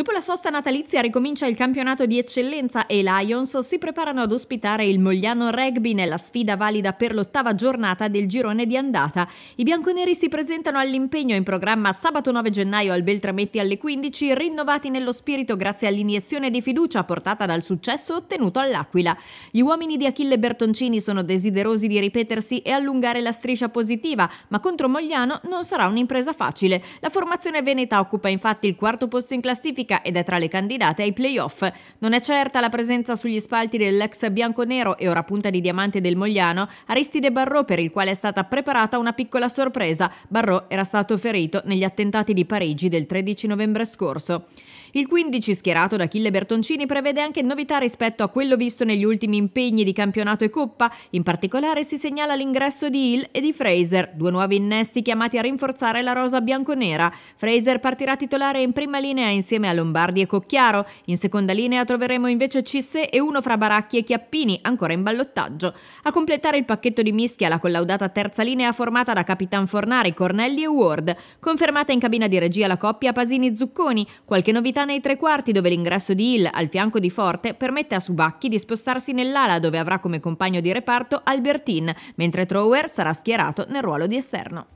Dopo la sosta natalizia ricomincia il campionato di eccellenza e i Lions si preparano ad ospitare il Mogliano Rugby nella sfida valida per l'ottava giornata del girone di andata. I bianconeri si presentano all'impegno in programma sabato 9 gennaio al Beltrametti alle 15, rinnovati nello spirito grazie all'iniezione di fiducia portata dal successo ottenuto all'Aquila. Gli uomini di Achille Bertoncini sono desiderosi di ripetersi e allungare la striscia positiva, ma contro Mogliano non sarà un'impresa facile. La formazione veneta occupa infatti il quarto posto in classifica America ed è tra le candidate ai playoff. Non è certa la presenza sugli spalti dell'ex bianconero e ora punta di diamante del Mogliano, Aristide Barrot, per il quale è stata preparata una piccola sorpresa. Barrot era stato ferito negli attentati di Parigi del 13 novembre scorso. Il 15 schierato da Achille Bertoncini prevede anche novità rispetto a quello visto negli ultimi impegni di campionato e coppa, in particolare si segnala l'ingresso di Hill e di Fraser, due nuovi innesti chiamati a rinforzare la rosa bianconera. Fraser partirà titolare in prima linea insieme a linea Lombardi e Cocchiaro, in seconda linea troveremo invece Cisse e uno fra Baracchi e Chiappini, ancora in ballottaggio. A completare il pacchetto di mischia la collaudata terza linea formata da Capitan Fornari, Cornelli e Ward, confermata in cabina di regia la coppia Pasini-Zucconi, qualche novità nei tre quarti dove l'ingresso di Hill al fianco di Forte permette a Subacchi di spostarsi nell'ala dove avrà come compagno di reparto Albertin, mentre Trower sarà schierato nel ruolo di esterno.